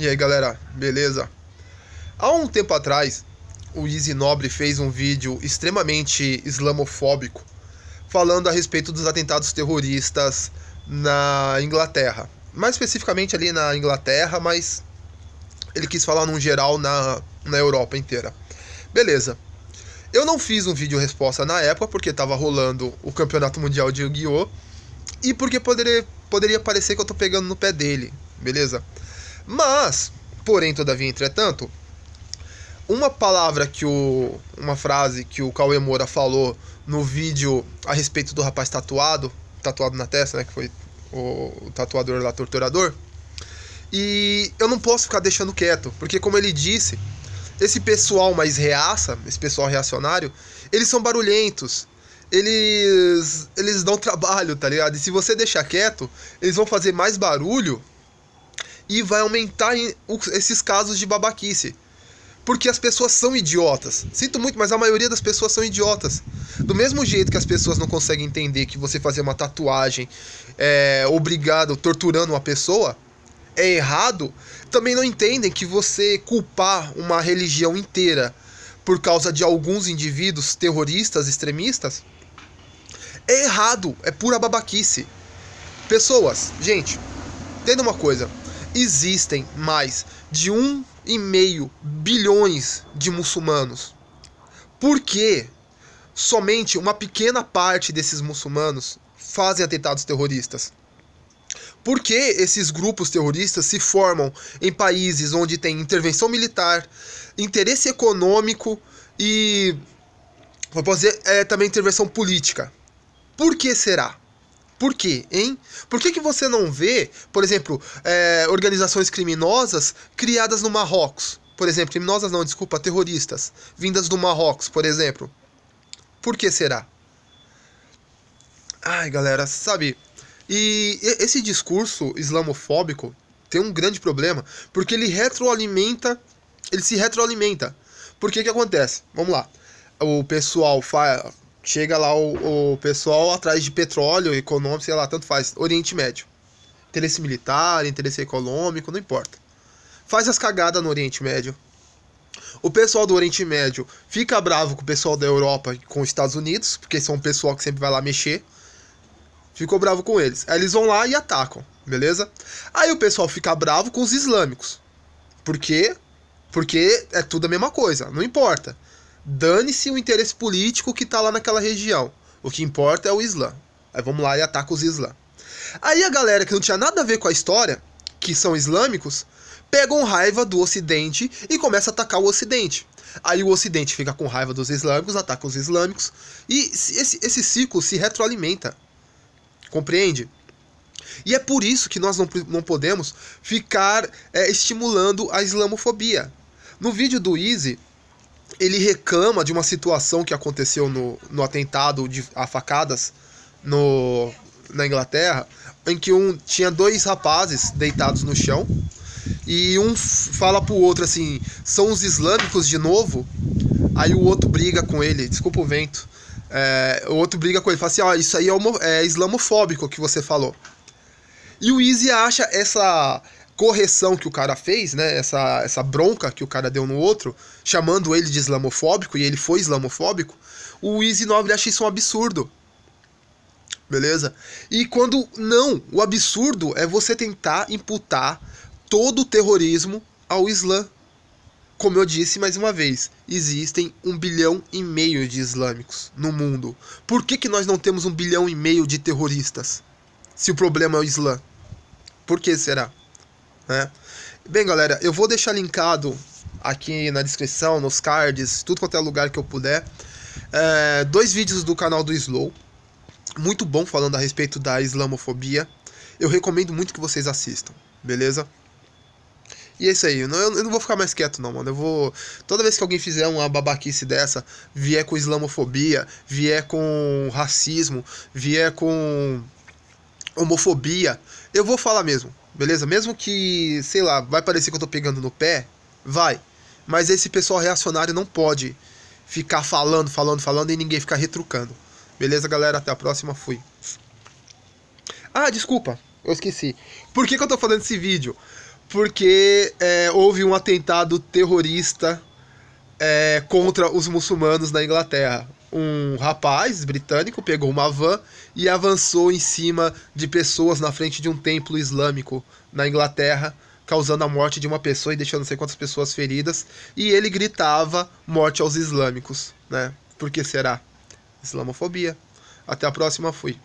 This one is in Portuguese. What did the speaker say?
E aí galera, beleza? Há um tempo atrás, o Easy Nobre fez um vídeo extremamente islamofóbico falando a respeito dos atentados terroristas na Inglaterra. Mais especificamente ali na Inglaterra, mas ele quis falar num geral na, na Europa inteira. Beleza. Eu não fiz um vídeo resposta na época porque estava rolando o Campeonato Mundial de Yu-Gi-Oh! e porque poderia, poderia parecer que eu estou pegando no pé dele, beleza? Mas, porém, todavia, entretanto, uma palavra que o. Uma frase que o Cauê Moura falou no vídeo a respeito do rapaz tatuado, tatuado na testa, né? Que foi o, o tatuador lá, torturador. E eu não posso ficar deixando quieto, porque como ele disse, esse pessoal mais reaça, esse pessoal reacionário, eles são barulhentos. Eles eles dão trabalho, tá ligado? E se você deixar quieto, eles vão fazer mais barulho e vai aumentar esses casos de babaquice. Porque as pessoas são idiotas. Sinto muito, mas a maioria das pessoas são idiotas. Do mesmo jeito que as pessoas não conseguem entender que você fazer uma tatuagem é obrigado, torturando uma pessoa, é errado, também não entendem que você culpar uma religião inteira por causa de alguns indivíduos terroristas, extremistas, é errado, é pura babaquice. Pessoas, gente, entenda uma coisa existem mais de um e meio bilhões de muçulmanos. Por que somente uma pequena parte desses muçulmanos fazem atentados terroristas? Por que esses grupos terroristas se formam em países onde tem intervenção militar, interesse econômico e, vou dizer, é, também intervenção política? Por que será? Por quê, hein? Por que, que você não vê, por exemplo, é, organizações criminosas criadas no Marrocos? Por exemplo, criminosas não, desculpa, terroristas, vindas do Marrocos, por exemplo. Por que será? Ai, galera, sabe? E esse discurso islamofóbico tem um grande problema, porque ele retroalimenta, ele se retroalimenta. Por que que acontece? Vamos lá. O pessoal fa chega lá o, o pessoal atrás de petróleo, econômico, sei lá, tanto faz, Oriente Médio. Interesse militar, interesse econômico, não importa. Faz as cagadas no Oriente Médio. O pessoal do Oriente Médio fica bravo com o pessoal da Europa, com os Estados Unidos, porque são o pessoal que sempre vai lá mexer. Ficou bravo com eles. Aí eles vão lá e atacam, beleza? Aí o pessoal fica bravo com os islâmicos. Por quê? Porque é tudo a mesma coisa, não importa dane-se o interesse político que está lá naquela região. O que importa é o Islã. Aí vamos lá e ataca os Islã. Aí a galera que não tinha nada a ver com a história, que são islâmicos, pegam raiva do Ocidente e começa a atacar o Ocidente. Aí o Ocidente fica com raiva dos islâmicos, ataca os islâmicos, e esse, esse ciclo se retroalimenta. Compreende? E é por isso que nós não, não podemos ficar é, estimulando a islamofobia. No vídeo do Easy, ele reclama de uma situação que aconteceu no, no atentado de, a facadas no, na Inglaterra, em que um tinha dois rapazes deitados no chão e um fala pro outro assim: são os islâmicos de novo? Aí o outro briga com ele, desculpa o vento. É, o outro briga com ele, fala assim: ó, isso aí é, homo, é islamofóbico que você falou. E o Easy acha essa, correção que o cara fez, né? Essa, essa bronca que o cara deu no outro, chamando ele de islamofóbico, e ele foi islamofóbico, o Easy Nobre acha isso um absurdo. Beleza? E quando não, o absurdo é você tentar imputar todo o terrorismo ao Islã. Como eu disse mais uma vez, existem um bilhão e meio de islâmicos no mundo. Por que, que nós não temos um bilhão e meio de terroristas? Se o problema é o Islã. Por que será? né? Bem, galera, eu vou deixar linkado aqui na descrição, nos cards, tudo quanto é lugar que eu puder, é, dois vídeos do canal do Slow, muito bom falando a respeito da islamofobia. Eu recomendo muito que vocês assistam, beleza? E é isso aí, eu não, eu não, vou ficar mais quieto não, mano. Eu vou. Toda vez que alguém fizer uma babaquice dessa, vier com islamofobia, vier com racismo, vier com homofobia, eu vou falar mesmo beleza? Mesmo que, sei lá, vai parecer que eu tô pegando no pé, vai. Mas esse pessoal reacionário não pode ficar falando, falando, falando e ninguém ficar retrucando. Beleza, galera? Até a próxima. Fui. Ah, desculpa. Eu esqueci. Por que, que eu tô fazendo esse vídeo? Porque é, houve um atentado terrorista é, contra os muçulmanos na Inglaterra um rapaz britânico pegou uma van e avançou em cima de pessoas na frente de um templo islâmico na Inglaterra, causando a morte de uma pessoa e deixando não sei quantas pessoas feridas. E ele gritava morte aos islâmicos, né? Por que será? Islamofobia. Até a próxima, fui.